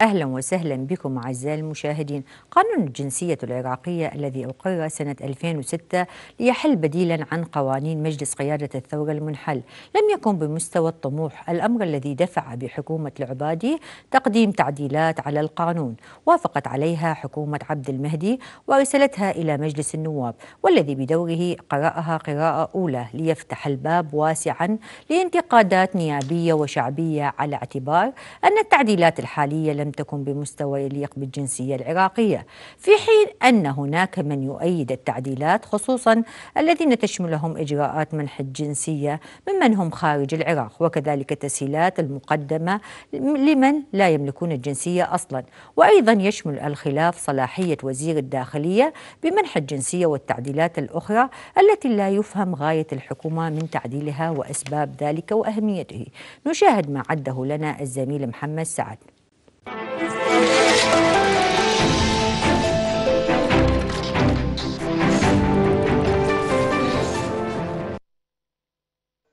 أهلا وسهلا بكم أعزائي المشاهدين قانون الجنسية العراقية الذي أقر سنة 2006 ليحل بديلا عن قوانين مجلس قيادة الثورة المنحل لم يكن بمستوى الطموح الأمر الذي دفع بحكومة العبادي تقديم تعديلات على القانون وافقت عليها حكومة عبد المهدي وارسلتها إلى مجلس النواب والذي بدوره قرأها قراءة أولى ليفتح الباب واسعا لانتقادات نيابية وشعبية على اعتبار أن التعديلات الحالية لم لم تكن بمستوى يليق بالجنسية العراقية في حين أن هناك من يؤيد التعديلات خصوصا الذين تشملهم إجراءات منح الجنسية ممن هم خارج العراق وكذلك التسهيلات المقدمة لمن لا يملكون الجنسية أصلا وأيضا يشمل الخلاف صلاحية وزير الداخلية بمنح الجنسية والتعديلات الأخرى التي لا يفهم غاية الحكومة من تعديلها وأسباب ذلك وأهميته نشاهد ما عده لنا الزميل محمد سعد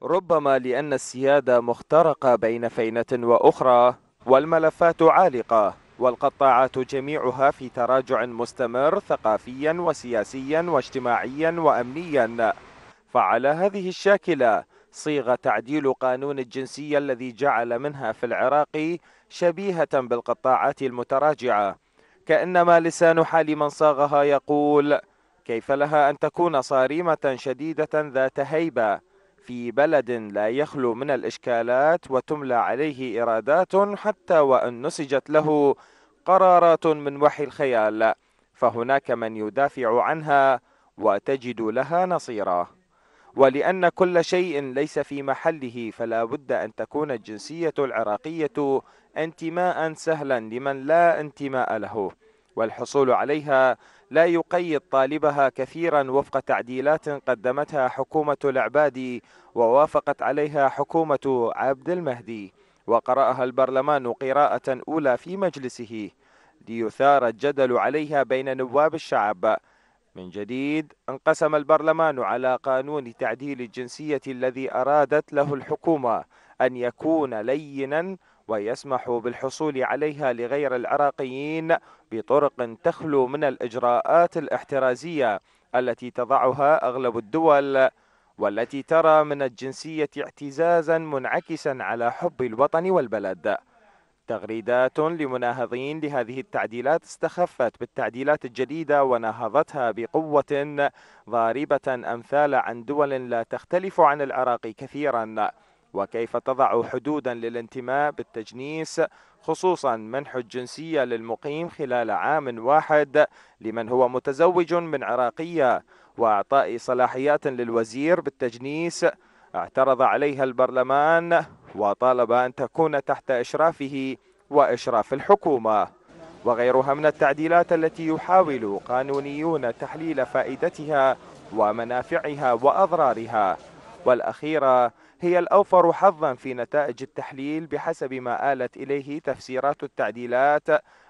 ربما لأن السيادة مخترقة بين فينة وأخرى والملفات عالقة والقطاعات جميعها في تراجع مستمر ثقافيا وسياسيا واجتماعيا وأمنيا فعلى هذه الشاكلة صيغ تعديل قانون الجنسية الذي جعل منها في العراق شبيهة بالقطاعات المتراجعة كأنما لسان حال من صاغها يقول كيف لها أن تكون صارمة شديدة ذات هيبة في بلد لا يخلو من الإشكالات وتملى عليه إرادات حتى وأن نسجت له قرارات من وحي الخيال فهناك من يدافع عنها وتجد لها نصيرا ولأن كل شيء ليس في محله فلا بد أن تكون الجنسية العراقية انتماء سهلا لمن لا انتماء له والحصول عليها لا يقيد طالبها كثيرا وفق تعديلات قدمتها حكومة العبادي ووافقت عليها حكومة عبد المهدي وقرأها البرلمان قراءة أولى في مجلسه ليثار الجدل عليها بين نواب الشعب من جديد انقسم البرلمان على قانون تعديل الجنسية الذي أرادت له الحكومة أن يكون لينا ويسمح بالحصول عليها لغير العراقيين بطرق تخلو من الإجراءات الاحترازية التي تضعها أغلب الدول والتي ترى من الجنسية اعتزازا منعكسا على حب الوطن والبلد تغريدات لمناهضين لهذه التعديلات استخفت بالتعديلات الجديدة وناهضتها بقوة ضاربة أمثال عن دول لا تختلف عن العراق كثيرا وكيف تضع حدودا للانتماء بالتجنيس خصوصا منح الجنسية للمقيم خلال عام واحد لمن هو متزوج من عراقية وإعطاء صلاحيات للوزير بالتجنيس اعترض عليها البرلمان وطالب أن تكون تحت إشرافه وإشراف الحكومة وغيرها من التعديلات التي يحاول قانونيون تحليل فائدتها ومنافعها وأضرارها والأخيرة هي الأوفر حظا في نتائج التحليل بحسب ما آلت إليه تفسيرات التعديلات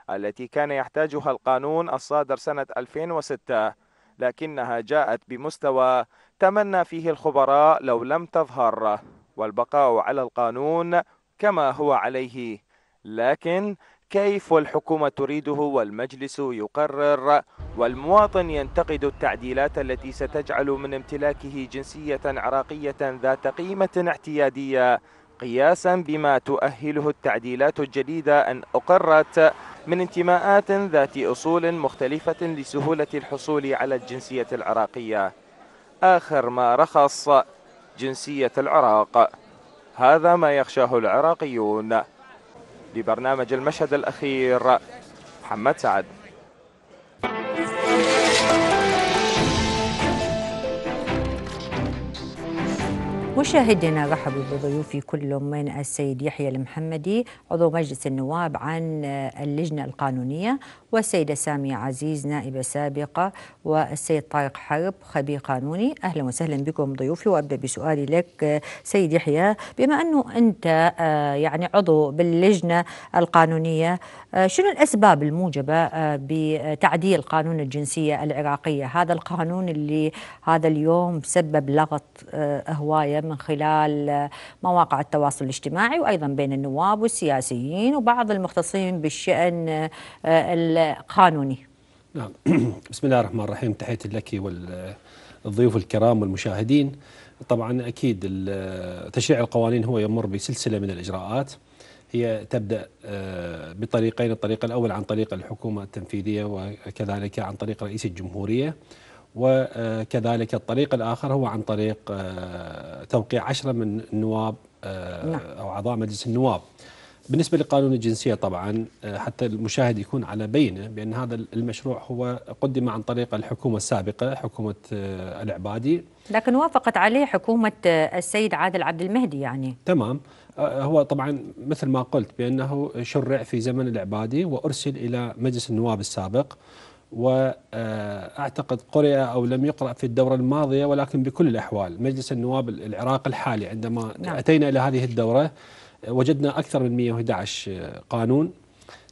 التي كان يحتاجها القانون الصادر سنة 2006 لكنها جاءت بمستوى تمنى فيه الخبراء لو لم تظهر والبقاء على القانون كما هو عليه لكن كيف والحكومة تريده والمجلس يقرر والمواطن ينتقد التعديلات التي ستجعل من امتلاكه جنسية عراقية ذات قيمة اعتيادية قياسا بما تؤهله التعديلات الجديدة أن أقرت من انتماءات ذات أصول مختلفة لسهولة الحصول على الجنسية العراقية آخر ما رخص جنسية العراق هذا ما يخشاه العراقيون لبرنامج المشهد الأخير محمد سعد مشاهدينا رحبوا بضيوفي كل من السيد يحيى المحمدي عضو مجلس النواب عن اللجنة القانونية والسيدة سامية عزيز نائبة سابقة والسيد طارق حرب خبير قانوني أهلا وسهلا بكم ضيوفي وأبدأ بسؤالي لك سيد يحيى بما أنه أنت آه، يعني عضو باللجنة القانونية آه، شنو الأسباب الموجبة آه، بتعديل قانون الجنسية العراقية هذا القانون اللي هذا اليوم سبب لغط هواية من خلال مواقع التواصل الاجتماعي وأيضا بين النواب والسياسيين وبعض المختصين بالشأن القانوني نعم بسم الله الرحمن الرحيم تحياتي لك والضيوف الكرام والمشاهدين طبعا أكيد تشريع القوانين هو يمر بسلسلة من الإجراءات هي تبدأ آه، بطريقين الطريق الأول عن طريق الحكومة التنفيذية وكذلك عن طريق رئيس الجمهورية وكذلك الطريق الآخر هو عن طريق آه، توقيع عشرة من النواب آه، نعم. أو أعضاء مجلس النواب بالنسبة لقانون الجنسية طبعا آه، حتى المشاهد يكون على بينة بأن هذا المشروع هو قدم عن طريق الحكومة السابقة حكومة آه، العبادي لكن وافقت عليه حكومة آه، السيد عادل عبد المهدي يعني تمام هو طبعا مثل ما قلت بأنه شرع في زمن العبادي وأرسل إلى مجلس النواب السابق واعتقد قرئ او لم يقرا في الدوره الماضيه ولكن بكل الاحوال مجلس النواب العراقي الحالي عندما نعم. اتينا الى هذه الدوره وجدنا أكثر من 111 قانون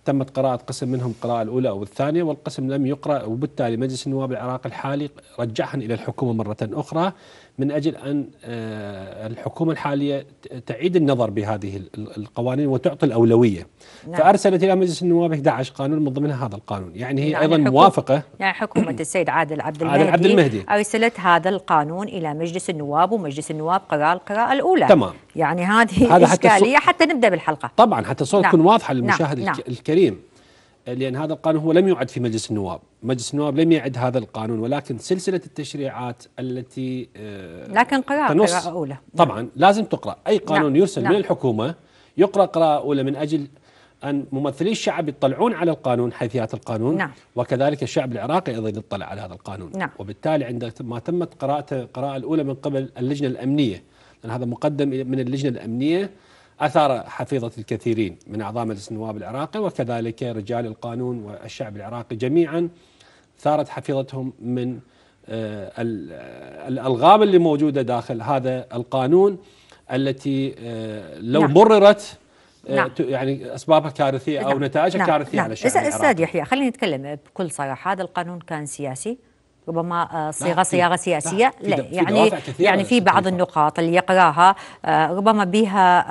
تمت قراءة قسم منهم القراءة الأولى أو الثانية والقسم لم يقرأ وبالتالي مجلس النواب العراقي الحالي رجعها إلى الحكومة مرة أخرى من أجل أن آه، الحكومة الحالية تعيد النظر بهذه القوانين وتعطي الأولوية نعم. فأرسلت إلى مجلس النواب 11 قانون من ضمنها هذا القانون يعني هي يعني أيضا موافقة يعني حكومة السيد عادل عبد المهدي, عادل عبد المهدي أرسلت هذا القانون إلى مجلس النواب ومجلس النواب قرأ القراءة الأولى تمام يعني هذه هذا اشكاليه حتى, حتى نبدأ بالحلقة طبعا حتى الصورة نعم. تكون واضحة للمشاهد نعم. نعم. الكريم لأن هذا القانون هو لم يعد في مجلس النواب مجلس النواب لم يعد هذا القانون ولكن سلسلة التشريعات التي آه، لكن قراءة, قراءة أولى نعم. طبعا لازم تقرأ أي نعم. قانون لا. يرسل لا. نعم. من الحكومة يقرأ قراءة أولى من أجل أن ممثلي الشعب يطلعون على القانون حيثيات القانون نعم. وكذلك الشعب العراقي أيضا يطلع على هذا القانون نعم. وبالتالي عندما تمت قراءته القراءة الأولى من قبل اللجنة الأمنية لأن هذا مقدم من اللجنة الأمنية أثار حفيظة الكثيرين من أعضاء مجلس النواب العراقي وكذلك رجال القانون والشعب العراقي جميعا ثارت حفيظتهم من آه، آه، الألغام اللي موجودة داخل هذا القانون التي آه، لو نعم. مررت نعم. يعني اسبابها كارثيه نعم. او نتائجها نعم. كارثيه نعم. على الشعب العراقي استاذ يحيى خلينا نتكلم بكل صراحه هذا القانون كان سياسي ربما آه، صيغه صياغه سياسيه لا يعني يعني في بعض النقاط اللي يقراها آه، ربما بها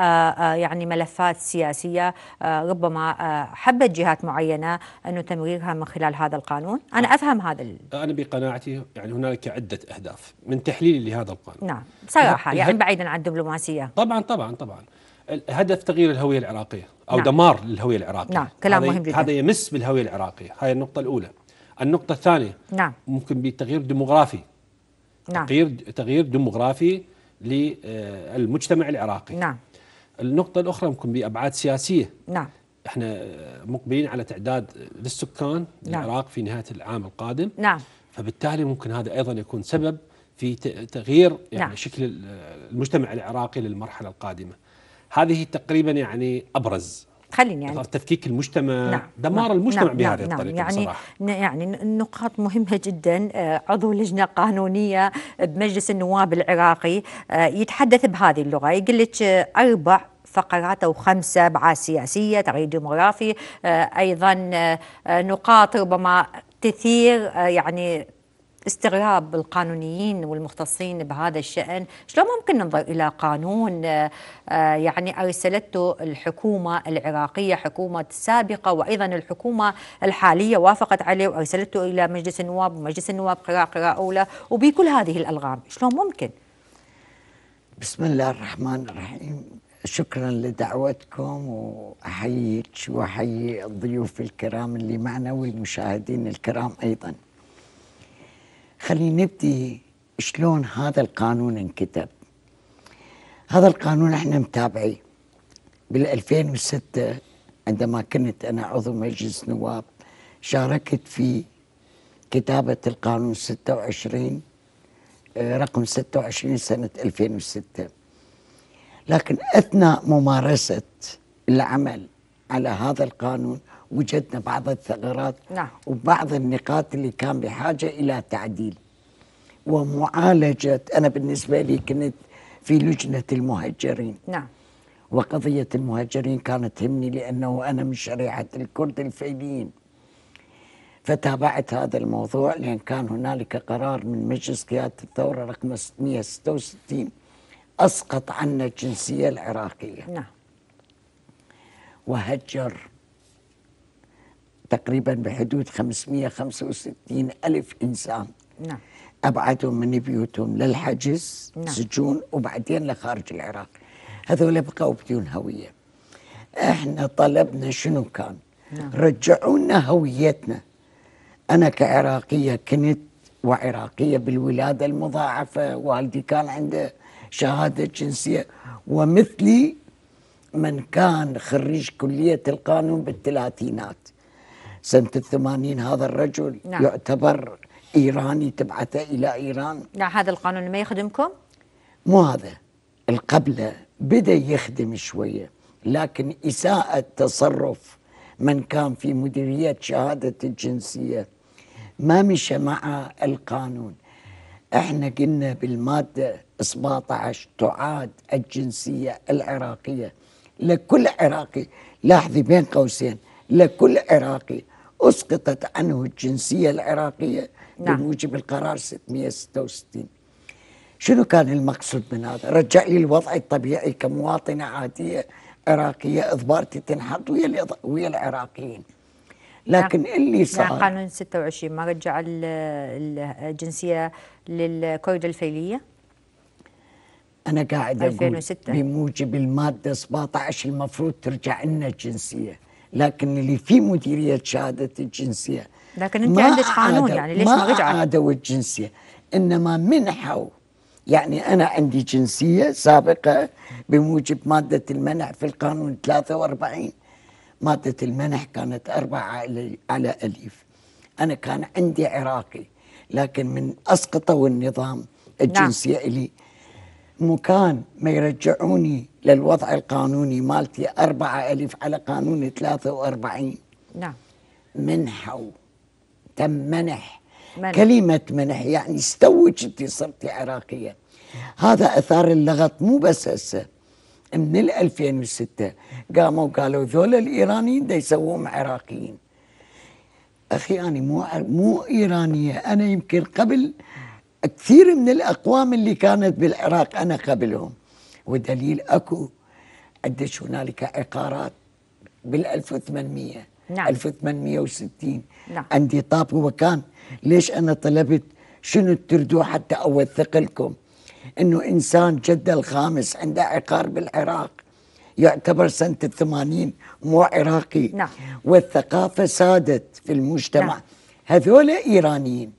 آه، يعني ملفات سياسيه ربما حبت جهات معينه انه تمريرها من خلال هذا القانون انا افهم هذا انا بقناعتي يعني هنالك عده اهداف من تحليلي لهذا القانون نعم صراحه يعني بعيدا عن الدبلوماسيه طبعا طبعا طبعا هدف تغيير الهويه العراقيه او نعم. دمار للهويه العراقيه نعم كلام مهم جدا هذا يمس بالهويه العراقيه هاي النقطه الاولى النقطة الثانية نعم ممكن بتغيير ديموغرافي نعم تغيير تغيير ديموغرافي للمجتمع آه، العراقي نعم النقطة الأخرى ممكن بأبعاد سياسية نعم احنا آه، مقبلين على تعداد للسكان نعم. العراق في نهاية العام القادم نعم فبالتالي ممكن هذا أيضا يكون سبب في تغيير يعني نعم. شكل المجتمع العراقي للمرحلة القادمة هذه تقريبا يعني أبرز خليني يعني تفكيك المجتمع نعم دمار نعم المجتمع نعم بهذه نعم الطريقه يعني بصراحه يعني نقاط مهمه جدا آه، عضو لجنه قانونيه بمجلس النواب العراقي آه، يتحدث بهذه اللغه يقول لك آه، اربع فقرات او خمس بعاد سياسيه تغيير ديموغرافي ايضا نقاط ربما تثير يعني استغراب القانونيين والمختصين بهذا الشأن شلون ممكن ننظر إلى قانون آه، آه، يعني أرسلته الحكومة العراقية حكومة سابقة وأيضا الحكومة الحالية وافقت عليه وأرسلته إلى مجلس النواب ومجلس النواب قراءة قراءة أولى وبكل هذه الألغام شلون ممكن بسم الله الرحمن الرحيم شكرا لدعوتكم واحييك واحيي الضيوف الكرام اللي معنا والمشاهدين الكرام ايضا. خلينا نبدي شلون هذا القانون انكتب هذا القانون احنا متابعي بال 2006 عندما كنت انا عضو مجلس نواب شاركت في كتابه القانون 26 آه، رقم 26 سنه 2006 لكن اثناء ممارسه العمل على هذا القانون وجدنا بعض الثغرات نعم. وبعض النقاط اللي كان بحاجة إلى تعديل ومعالجة أنا بالنسبة لي كنت في لجنة المهجرين نعم وقضية المهجرين كانت تهمني لأنه أنا من شريعة الكرد الفيليين فتابعت هذا الموضوع لأن كان هنالك قرار من مجلس قيادة الثورة رقم 666 أسقط عنا الجنسية العراقية نعم وهجر تقريبا بحدود 565 ألف إنسان نعم أبعدهم من بيوتهم للحجز نعم. سجون وبعدين لخارج العراق هذول بقوا بدون هوية احنا طلبنا شنو كان نعم. رجعوا لنا هويتنا أنا كعراقية كنت وعراقية بالولادة المضاعفة والدي كان عنده شهادة جنسية ومثلي من كان خريج كلية القانون بالثلاثينات سنة الثمانين هذا الرجل نعم. يعتبر إيراني تبعثه إلى إيران نعم هذا القانون ما يخدمكم؟ مو هذا القبلة بدأ يخدم شوية لكن إساءة تصرف من كان في مديرية شهادة الجنسية ما مشى مع القانون احنا قلنا بالمادة 17 تعاد الجنسية العراقية لكل عراقي لاحظي بين قوسين لكل عراقي أسقطت عنه الجنسية العراقية نعم. بموجب القرار 666 شنو كان المقصود من هذا؟ رجع لي الوضع الطبيعي كمواطنة عادية عراقية إضبارتي تنحط ويا ويا العراقيين نعم. لكن اللي نعم، صار نعم قانون 26 ما رجع الجنسية للكويد الفيلية؟ أنا قاعد أقول 2006. بموجب المادة 17 المفروض ترجع لنا الجنسية لكن اللي في مديريه شهاده الجنسيه لكن انت عندك قانون يعني ليش ما, رجعت؟ ما عادوا الجنسيه انما منحوا يعني انا عندي جنسيه سابقه بموجب ماده المنح في القانون 43 ماده المنح كانت أربعة على أليف انا كان عندي عراقي لكن من اسقطوا النظام نعم. الجنسيه نعم. لي مكان ما يرجعوني للوضع القانوني مالتي أربعة ألف على قانون 43 نعم منحوا تم منح منح. كلمة منح يعني استوج انت صرتي عراقية هذا أثار اللغط مو بس هسه من ال 2006 قاموا قالوا ذول الإيرانيين دي يسوون عراقيين أخي أنا مو مو إيرانية أنا يمكن قبل كثير من الأقوام اللي كانت بالعراق أنا قبلهم ودليل اكو قديش هنالك عقارات بال 1800 نعم 1860 نعم عندي طاب وكان ليش انا طلبت شنو تردوه حتى اوثق لكم انه انسان جده الخامس عنده عقار بالعراق يعتبر سنه الثمانين مو عراقي نعم والثقافه سادت في المجتمع نعم. هذول ايرانيين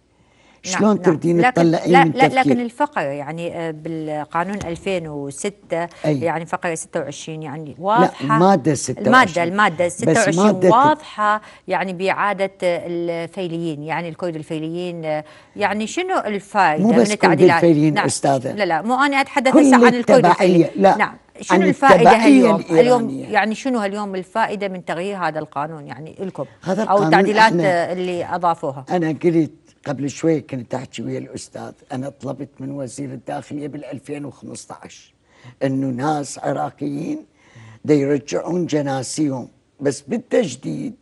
نعم، شلون نعم. تردين تطلعين لا لا لكن الفقر يعني آه، بالقانون 2006 أي. يعني فقره 26 يعني واضحه لا ماده 26 الماده الماده 26 مادة واضحه يعني باعاده الفيليين يعني الكود الفيليين آه، يعني شنو الفائده مو بس من التعديلات الفيليين نعم. استاذه لا لا مو انا اتحدث هسه عن الكود الفيليين لا نعم شنو الفائدة اليوم؟ اليوم يعني شنو اليوم الفائدة من تغيير هذا القانون يعني لكم أو التعديلات اللي أضافوها؟ أنا قلت قبل شوي كنت احكي ويا الاستاذ انا طلبت من وزير الداخليه بال 2015 انه ناس عراقيين يرجعون جناسيهم بس بالتجديد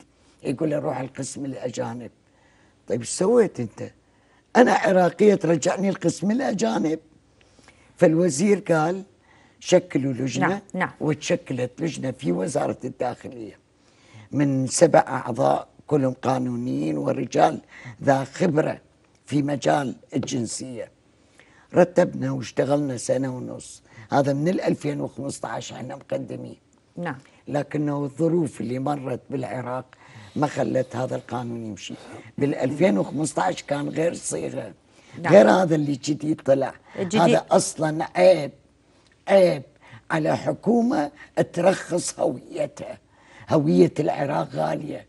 يقول له روح القسم الاجانب طيب ايش سويت انت؟ انا عراقيه ترجعني القسم الاجانب فالوزير قال شكلوا لجنه نعم. نعم. وتشكلت لجنه في وزاره الداخليه من سبع اعضاء كلهم قانونيين ورجال ذا خبرة في مجال الجنسية رتبنا واشتغلنا سنة ونص هذا من 2015 احنا مقدمين نعم لكنه الظروف اللي مرت بالعراق ما خلت هذا القانون يمشي بال 2015 كان غير صيغه نعم. غير هذا اللي جديد طلع الجديد. هذا اصلا عيب عيب على حكومه ترخص هويتها هويه العراق غاليه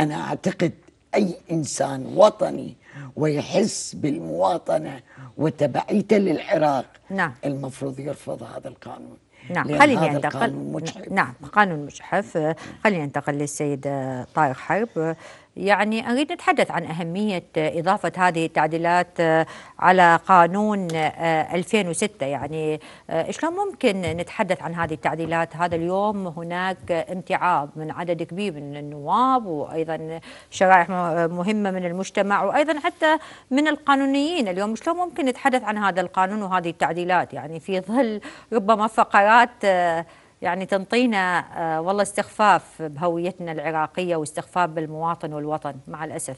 أنا أعتقد أي إنسان وطني ويحس بالمواطنة وتبعيته للعراق نعم. المفروض يرفض هذا القانون نعم خليني هذا انتقل القانون مجحف. نعم قانون مجحف خليني انتقل للسيد طارق حرب يعني أريد نتحدث عن أهمية إضافة هذه التعديلات آه، على قانون 2006 آه، يعني آه، شلون ممكن نتحدث عن هذه التعديلات هذا اليوم هناك امتعاض من عدد كبير من النواب وأيضا شرائح مهمة من المجتمع وأيضا حتى من القانونيين اليوم شلون ممكن نتحدث عن هذا القانون وهذه التعديلات يعني في ظل ربما فقرات يعني تنطينا آه، والله استخفاف بهويتنا العراقية واستخفاف بالمواطن والوطن مع الأسف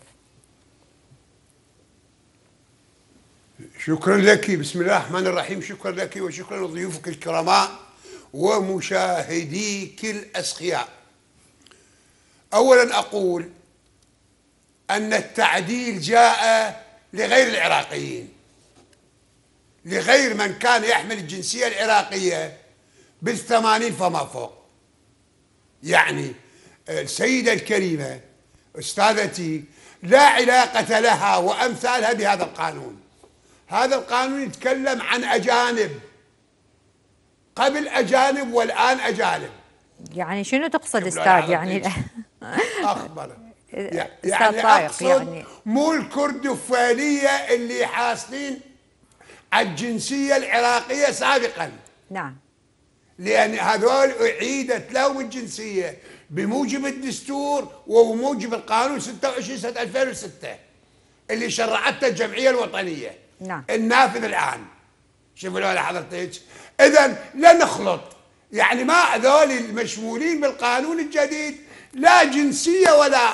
شكرا لك بسم الله الرحمن الرحيم شكرا لك وشكرا لضيوفك الكرماء ومشاهديك الأسخياء أولا أقول أن التعديل جاء لغير العراقيين لغير من كان يحمل الجنسية العراقية بالثمانين فما فوق يعني السيدة الكريمة أستاذتي لا علاقة لها وأمثالها بهذا القانون هذا القانون يتكلم عن أجانب قبل أجانب والآن أجانب يعني شنو تقصد أستاذ يعني أخبرك يعني, يعني أقصد يعني. مو الكردفانية اللي حاصلين على الجنسية العراقية سابقا نعم لأن هذول أعيدت لهم الجنسية بموجب الدستور وموجب القانون 26 سنة 2006 اللي شرعته الجمعية الوطنية نعم النافذ الآن شوفوا لو حضرتك إذا لا نخلط يعني ما هذول المشمولين بالقانون الجديد لا جنسية ولا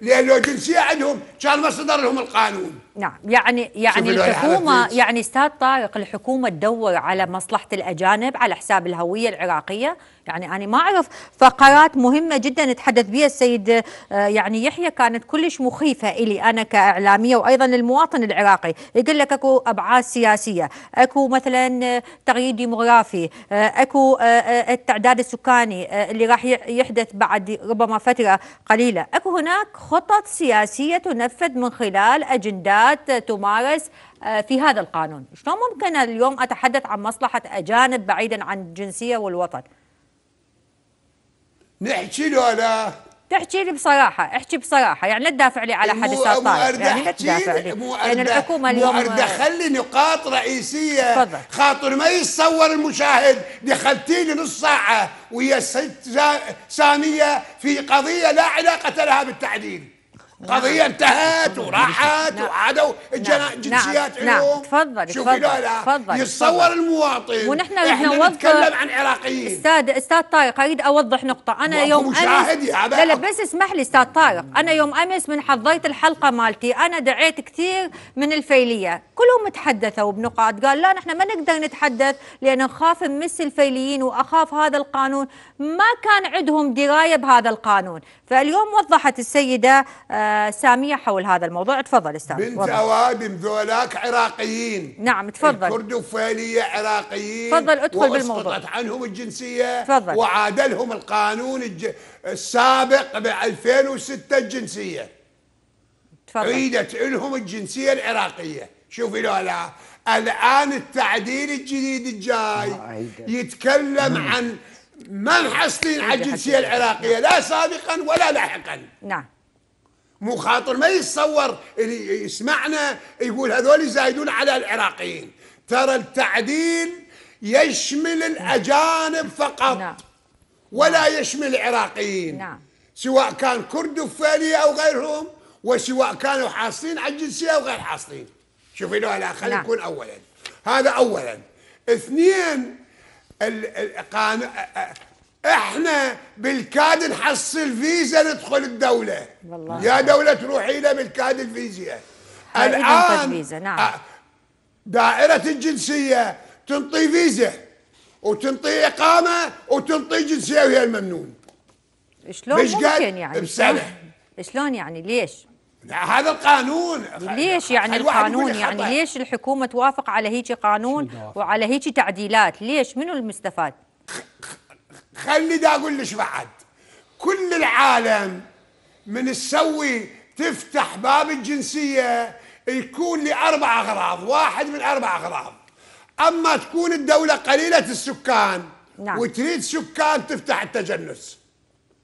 لأن لو جنسية عندهم كان ما صدر لهم القانون نعم يعني يعني الحكومه يعني استاذ طارق الحكومه تدور على مصلحه الاجانب على حساب الهويه العراقيه يعني انا ما اعرف فقرات مهمه جدا تحدث بها السيد آه، يعني يحيى كانت كلش مخيفه الي انا كاعلاميه وايضا للمواطن العراقي يقول لك اكو ابعاد سياسيه اكو مثلا آه، تغيير ديموغرافي آه، اكو التعداد السكاني اللي راح يحدث بعد ربما فتره قليله اكو هناك خطط سياسيه تنفذ من خلال اجندات الاجراءات تمارس آه، في هذا القانون شلون ممكن اليوم أتحدث عن مصلحة أجانب بعيدا عن الجنسية والوطن نحكي له أنا تحكي لي بصراحه احكي بصراحه يعني لا تدافع لي على حد طارق يعني لا تدافع لي مو يعني الحكومه اليوم مو دخل نقاط رئيسيه فضل. خاطر ما يتصور المشاهد دخلتي لي نص ساعه ويا ست ساميه في قضيه لا علاقه لها بالتعديل قضيه نعم. انتهت وراحت نعم. وعادوا نعم. الجنسيات نعم. نعم. علوم نعم. تفضل تفضل يتصور المواطن ونحن احنا نتكلم عن عراقيين استاذ استاذ طارق اريد اوضح نقطه انا يوم امس لا لا بس اسمح لي استاذ طارق انا يوم امس من حضيت الحلقه مالتي انا دعيت كثير من الفيليه كلهم تحدثوا بنقاط قال لا نحن ما نقدر نتحدث لان نخاف نمس الفيليين واخاف هذا القانون ما كان عندهم درايه بهذا القانون فاليوم وضحت السيده آه ساميه حول هذا الموضوع تفضل استاذ بنت اوادم ذولاك عراقيين نعم تفضل الكردفانيه عراقيين تفضل ادخل بالموضوع واسقطت عنهم الجنسيه تفضل وعادلهم القانون الج... السابق ب 2006 الجنسيه تفضل عيدت لهم الجنسيه العراقيه شوفي لو لا الان التعديل الجديد الجاي يتكلم نعم. عن ما محصلين على الجنسيه العراقيه لا سابقا ولا لاحقا نعم مو خاطر ما يتصور اللي يسمعنا يقول هذول يزايدون على العراقيين ترى التعديل يشمل الأجانب فقط نعم. ولا يشمل العراقيين نعم. سواء كان كرد وفالي أو غيرهم وسواء كانوا حاصلين على الجنسية أو غير حاصلين شوفي له لا خلينا نعم. نكون أولا هذا أولا اثنين احنا بالكاد نحصل فيزا ندخل الدوله والله. يا دوله تروحي لنا بالكاد الفيزياء طيب، الان فيزا. نعم. آه، دائره الجنسيه تنطي فيزا وتنطي اقامه وتنطي جنسيه وهي الممنون شلون ممكن يعني بسنه آه. شلون يعني ليش؟ لا هذا القانون ليش يعني القانون يعني ليش الحكومه توافق على هيك قانون وعلى هيك تعديلات ليش منو المستفاد خلي دا اقول لك بعد كل العالم من تسوي تفتح باب الجنسيه يكون لاربع اغراض واحد من اربع اغراض اما تكون الدوله قليله السكان نعم. وتريد سكان تفتح التجنس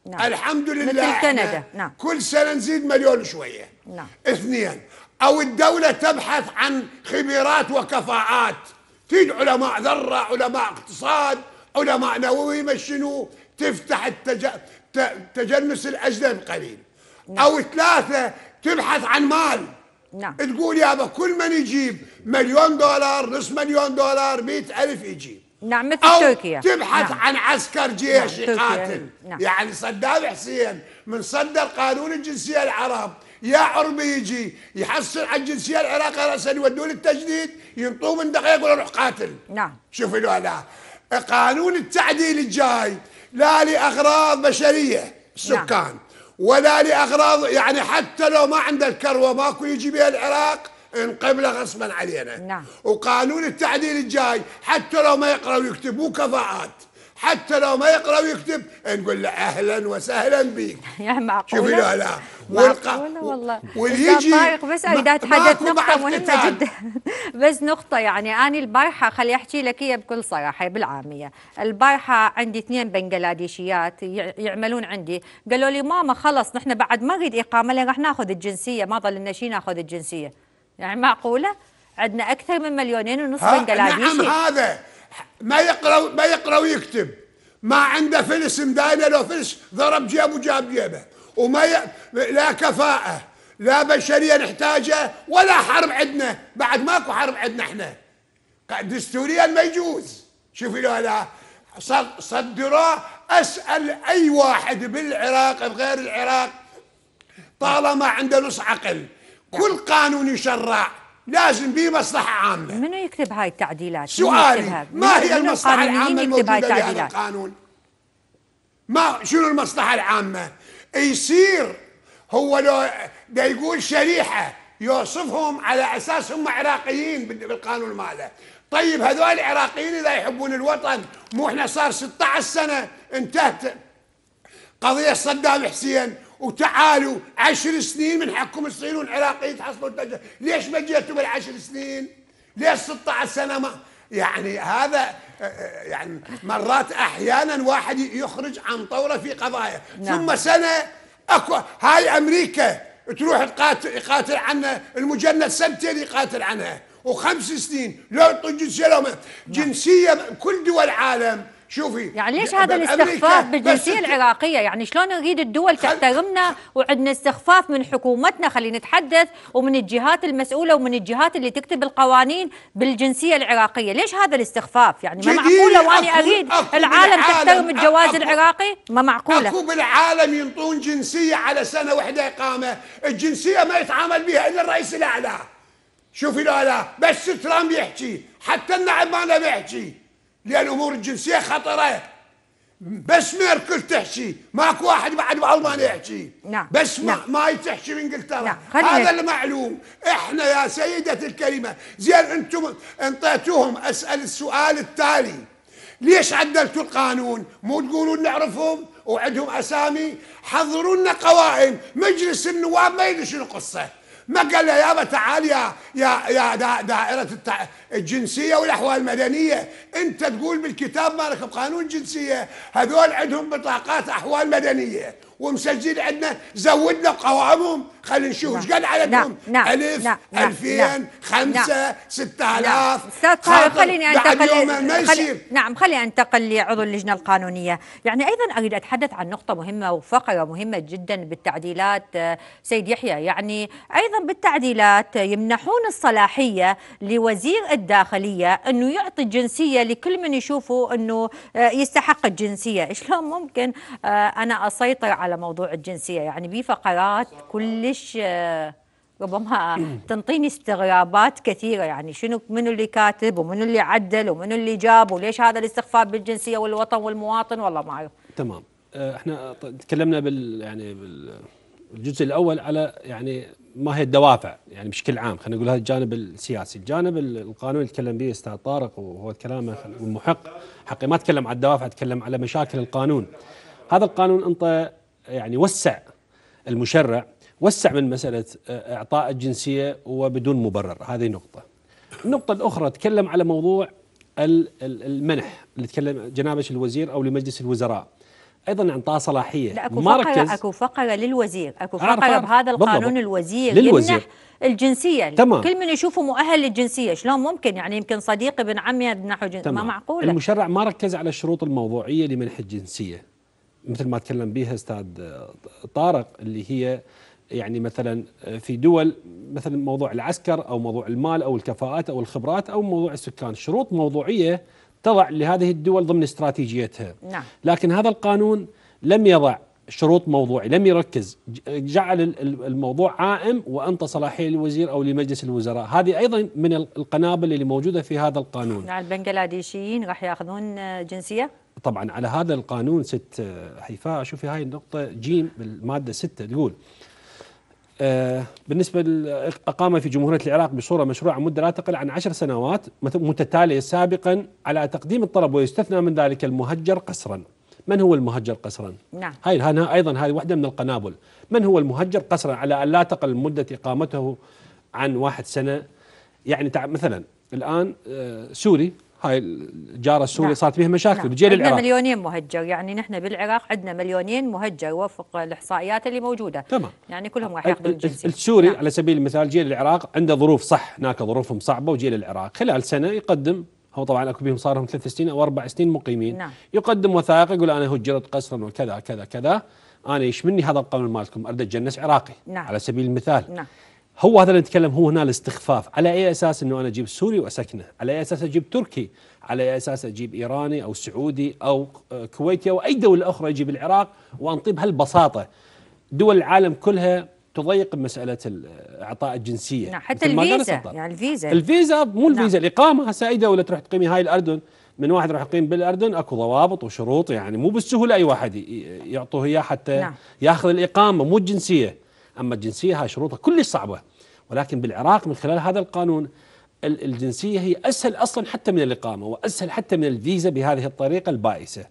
نعم. الحمد لله مثل كندا نعم. كل سنه نزيد مليون شويه نعم. اثنين او الدوله تبحث عن خبرات وكفاءات تريد علماء ذره علماء اقتصاد علماء نووي يمشنوا تفتح التج... تجنس الاجنبي قليل نعم. او ثلاثه تبحث عن مال نعم تقول يابا كل من يجيب مليون دولار نص مليون دولار مئة ألف يجيب نعم مثل أو تركيا تبحث نعم. عن عسكر نعم، جيش نعم. يقاتل نعم. يعني صدام حسين من صدر قانون الجنسية العرب يا عربي يجي يحصل على الجنسية العراقية رأسا يودون التجديد ينطوه من دقيقة يقول روح قاتل نعم شوف لا قانون التعديل الجاي لا لأغراض بشرية السكان نعم. ولا لأغراض يعني حتى لو ما عنده الكروة ماكو يجي بها العراق انقبل غصبا علينا نعم. وقانون التعديل الجاي حتى لو ما يقرا يكتبوا كفاءات حتى لو ما يقرا ويكتب نقول له اهلا وسهلا بك يا معقوله شوفي له لا معقوله والله يجي طارق بس اريد اتحدث نقطه مهمه جدا بس نقطه يعني انا البارحه خلي احكي لك هي بكل صراحه بالعاميه البارحه عندي اثنين بنغلاديشيات يعملون عندي قالوا لي ماما خلص نحن بعد ما نريد اقامه لان راح ناخذ الجنسيه ما ظلنا شيء ناخذ الجنسيه يعني معقوله عندنا اكثر من مليونين ونص بنغلاديشي نعم هذا ما يقرا ما يقرا ويكتب ما عنده فلس مداينه لو فلس ضرب جيبه جاب جيبه وما ي... لا كفاءه لا بشريه نحتاجه ولا حرب عندنا بعد ماكو حرب عندنا احنا دستوريا ما يجوز شوفي لو لا صدره اسال اي واحد بالعراق بغير العراق طالما عنده نص عقل كل قانون يشرع لازم به مصلحة عامة منو يكتب هاي التعديلات؟ سؤالي ما هي المصلحة العامة الموجودة هذا القانون؟ ما شنو المصلحة العامة؟ يصير هو لو دا يقول شريحة يوصفهم على أساس هم عراقيين بالقانون ماله طيب هذول العراقيين إذا يحبون الوطن مو إحنا صار 16 سنة انتهت قضية صدام حسين وتعالوا عشر سنين من حقكم الصين والعراق تحصلوا الدجل ليش ما جيتوا بالعشر سنين ليش 16 سنه ما يعني هذا آه، آه، يعني مرات احيانا واحد يخرج عن طوره في قضايا نعم. ثم سنه اكو هاي امريكا تروح تقاتل يقاتل عنها المجند سنتين يقاتل عنها وخمس سنين لو جنسيه لو نعم. جنسيه كل دول العالم شوفي يعني ليش هذا الاستخفاف بالجنسيه العراقيه يعني شلون نريد الدول تحترمنا وعندنا استخفاف من حكومتنا خلينا نتحدث ومن الجهات المسؤوله ومن الجهات اللي تكتب القوانين بالجنسيه العراقيه ليش هذا الاستخفاف يعني ما معقوله وانا اريد العالم تحترم الجواز أكو العراقي ما معقوله اكو بالعالم ينطون جنسيه على سنه واحده اقامه الجنسيه ما يتعامل بها الا الرئيس الاعلى شوفي لا لا بس ترامب يحكي حتى النعم ما بيحكي لان الامور الجنسيه خطره بس ميركل تحشي ماكو واحد بعد بالمانيا نعم. يحكي نعم بس نعم. ما, ما تحشي بانجلترا نعم. هذا نعم. المعلوم احنا يا سيده الكلمه زين انتم انطيتوهم اسال السؤال التالي ليش عدلتوا القانون مو تقولون نعرفهم وعندهم اسامي حضروا لنا قوائم مجلس النواب ما يدري شنو قصه ما قال له يابا تعال يا يا يا دا دائره التع... الجنسيه والاحوال المدنيه انت تقول بالكتاب مالك بقانون الجنسيه هذول عندهم بطاقات احوال مدنيه ومسجل عندنا زودنا قوامهم خلينا نشوف نعم. ايش قال عددهم نعم،, نعم. ألف نعم. نعم، ألفين خمسة ستة آلاف خليني أنتقل خلي... نعم خليني أنتقل لعضو اللجنة القانونية يعني أيضا أريد أتحدث عن نقطة مهمة وفقرة مهمة جدا بالتعديلات آه، سيد يحيى يعني أيضا بالتعديلات يمنحون الصلاحية لوزير الداخلية أنه يعطي الجنسية لكل من يشوفه أنه آه، يستحق الجنسية شلون ممكن آه، أنا أسيطر على موضوع الجنسيه يعني في فقرات كلش آه، ربما تنطيني استغرابات كثيره يعني شنو منو اللي كاتب ومنو اللي عدل ومنو اللي جاب وليش هذا الاستخفاف بالجنسيه والوطن والمواطن والله ما اعرف تمام آه، احنا تكلمنا بال يعني بالجزء الاول على يعني ما هي الدوافع يعني بشكل عام خلينا نقول هذا الجانب السياسي الجانب القانوني تكلم به استاذ طارق وهو كلامه والمحق حقي ما تكلم على الدوافع تكلم على مشاكل القانون هذا القانون انطى يعني وسع المشرع وسع من مسألة آه، إعطاء الجنسية وبدون مبرر هذه نقطة النقطة الأخرى تكلم على موضوع المنح اللي تكلم جنابش الوزير أو لمجلس الوزراء ايضا اعطاه صلاحيه لا اكو ما فقره ركز اكو فقره للوزير اكو فقره بهذا القانون الوزير للوزير يمنح الجنسيه تمام. كل من يشوفه مؤهل للجنسيه شلون ممكن يعني يمكن صديقي ابن عمي يمنحه جنسيه ما معقوله المشرع ما ركز على الشروط الموضوعيه لمنح الجنسيه مثل ما تكلم بها استاذ طارق اللي هي يعني مثلا في دول مثلا موضوع العسكر او موضوع المال او الكفاءات او الخبرات او موضوع السكان شروط موضوعيه تضع لهذه الدول ضمن استراتيجيتها نعم. لكن هذا القانون لم يضع شروط موضوعي لم يركز جعل الموضوع عائم وانطى صلاحيه للوزير او لمجلس الوزراء هذه ايضا من القنابل اللي موجوده في هذا القانون نعم البنغلاديشيين راح ياخذون جنسيه طبعا على هذا القانون ست آه، حيفاء شوفي هاي النقطة جيم بالمادة ستة تقول آه، بالنسبة للإقامة في جمهورية العراق بصورة مشروعة مدة لا تقل عن عشر سنوات متتالية سابقا على تقديم الطلب ويستثنى من ذلك المهجر قسرا من هو المهجر قسرا؟ نعم هاي أيضا هذه واحدة من القنابل من هو المهجر قسرا على أن لا تقل مدة إقامته عن واحد سنة يعني مثلا الآن آه، سوري هاي الجاره السوريه نعم. صارت بها مشاكل بجيل نعم. العراق عندنا مليونين مهجر يعني نحن بالعراق عندنا مليونين مهجر وفق الاحصائيات اللي موجوده تمام يعني كلهم راح ياخذون السوري نعم. على سبيل المثال جيل العراق عنده ظروف صح هناك ظروفهم صعبه وجيل العراق خلال سنه يقدم هو طبعا اكو بهم صار لهم ثلاث سنين او اربع سنين مقيمين نعم. يقدم وثائق يقول انا هجرت قسرا وكذا كذا كذا انا يشمني هذا القانون مالكم اريد اتجنس عراقي نعم. على سبيل المثال نعم. هو هذا اللي نتكلم هو هنا الاستخفاف على اي اساس انه انا اجيب سوري واسكنه على اي اساس اجيب تركي على اي اساس اجيب ايراني او سعودي او كويتي او اي دوله اخرى اجيب العراق وانطيب بهالبساطه دول العالم كلها تضيق مساله اعطاء الجنسيه نعم حتى الفيزا يعني الفيزا الفيزا مو نعم. الفيزا نعم. الاقامه هسه اي دوله تروح تقيمي هاي الاردن من واحد راح يقيم بالاردن اكو ضوابط وشروط يعني مو بالسهوله اي واحد يعطوه اياه حتى نعم. ياخذ الاقامه مو الجنسيه أما الجنسية هاي شروطها كل صعبة ولكن بالعراق من خلال هذا القانون الجنسية هي أسهل أصلا حتى من الإقامة وأسهل حتى من الفيزا بهذه الطريقة البائسة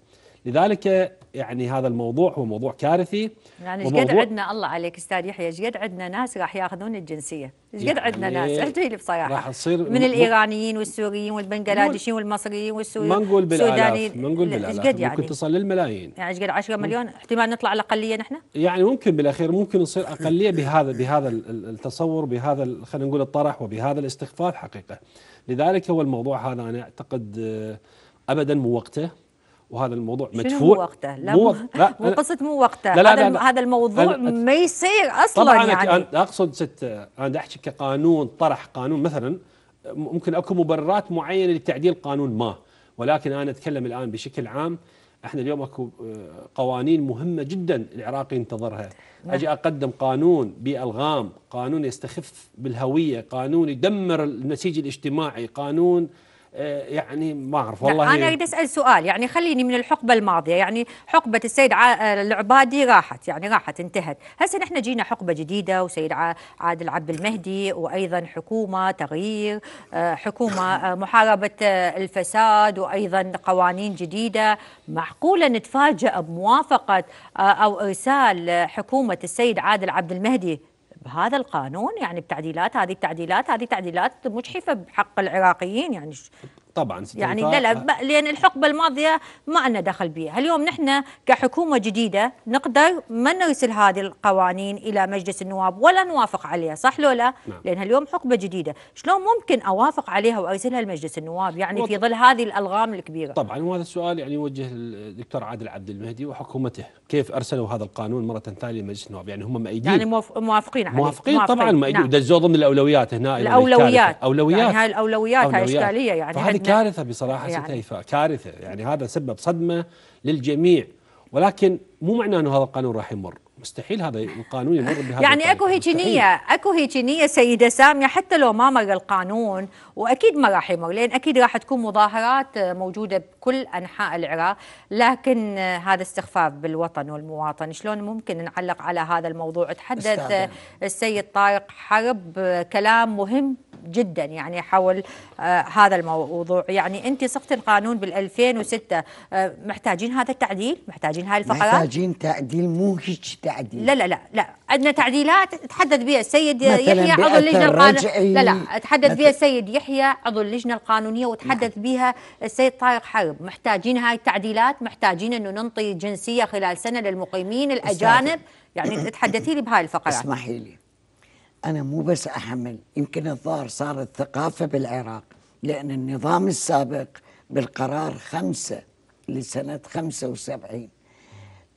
لذلك يعني هذا الموضوع هو موضوع كارثي يعني ايش قد عندنا الله عليك استاذ يحيى ايش قد عندنا ناس راح ياخذون الجنسيه ايش قد يعني عندنا ناس احكي لي بصراحه راح تصير من الايرانيين والسوريين والبنغلاديشيين والمصريين والسوريين ما نقول بالالاف ما نقول بالالاف ممكن يعني؟ تصل للملايين يعني ايش قد 10 مليون احتمال نطلع على الاقليه نحن يعني ممكن بالاخير ممكن نصير اقليه بهذا بهذا التصور بهذا خلينا نقول الطرح وبهذا الاستخفاف حقيقه لذلك هو الموضوع هذا انا اعتقد آه، ابدا مو وقته وهذا الموضوع مدفوع مو وقته لا مو وقته لا مو قصه مو وقته لا لا هذا لا هذا الموضوع ما يصير اصلا طبعا يعني أنا اقصد ست انا احكي كقانون طرح قانون مثلا ممكن اكو مبررات معينه لتعديل قانون ما ولكن انا اتكلم الان بشكل عام احنا اليوم اكو آه، قوانين مهمه جدا العراقي ينتظرها نعم. اجي اقدم قانون بالغام قانون يستخف بالهويه قانون يدمر النسيج الاجتماعي قانون آه، يعني ما اعرف والله انا اريد اسال سؤال يعني خليني من الحقبه الماضيه يعني حقبه السيد آه، العبادي راحت يعني راحت انتهت هسه نحن جينا حقبه جديده وسيد عادل عبد المهدي وايضا حكومه تغيير آه، حكومه محاربه الفساد وايضا قوانين جديده معقوله نتفاجئ بموافقه او ارسال حكومه السيد عادل عبد المهدي بهذا القانون يعني بتعديلات هذه التعديلات هذه تعديلات مجحفه بحق العراقيين يعني طبعا يعني لا لا لان الحقبه الماضيه ما لنا دخل بها، اليوم نحن كحكومه جديده نقدر ما نرسل هذه القوانين الى مجلس النواب ولا نوافق عليها، صح لو لا؟ نعم. لانها اليوم حقبه جديده، شلون ممكن اوافق عليها وارسلها لمجلس النواب؟ يعني وط... في ظل هذه الالغام الكبيره. طبعا وهذا السؤال يعني يوجه الدكتور عادل عبد المهدي وحكومته، كيف ارسلوا هذا القانون مره ثانيه لمجلس النواب؟ يعني هم مؤيدين يعني موافقين عليه موافقين, موافقين طبعا مؤيدين نعم. ضمن الاولويات هنا الاولويات الاولويات يعني هاي الاولويات هاي اشكاليه يعني كارثه بصراحه يعني. ست هيفاء كارثه يعني هذا سبب صدمه للجميع ولكن مو معناه انه هذا القانون راح يمر مستحيل هذا القانون يمر بهذا يعني اكو هيك نيه اكو هيك نيه سيده ساميه حتى لو ما مر القانون واكيد ما راح يمر لان اكيد راح تكون مظاهرات موجوده بكل انحاء العراق لكن هذا استخفاف بالوطن والمواطن شلون ممكن نعلق على هذا الموضوع تحدث السيد طارق حرب كلام مهم جدا يعني حول آه، هذا الموضوع يعني أنت صقت القانون بال2006 آه، محتاجين هذا التعديل محتاجين هاي الفقرات محتاجين تعديل مو هيك تعديل لا لا لا لا عندنا تعديلات تحدد بها السيد يحيى عضو اللجنة القانونية لا لا تحدد بها السيد يحيى عضو اللجنة القانونية وتحدث نعم. بها السيد طارق حرب محتاجين هاي التعديلات محتاجين أنه ننطي جنسية خلال سنة للمقيمين الأجانب يعني تحدثي لي بهاي الفقرات اسمحي لي أنا مو بس أحمل يمكن الظاهر صارت ثقافة بالعراق لأن النظام السابق بالقرار خمسة لسنة خمسة وسبعين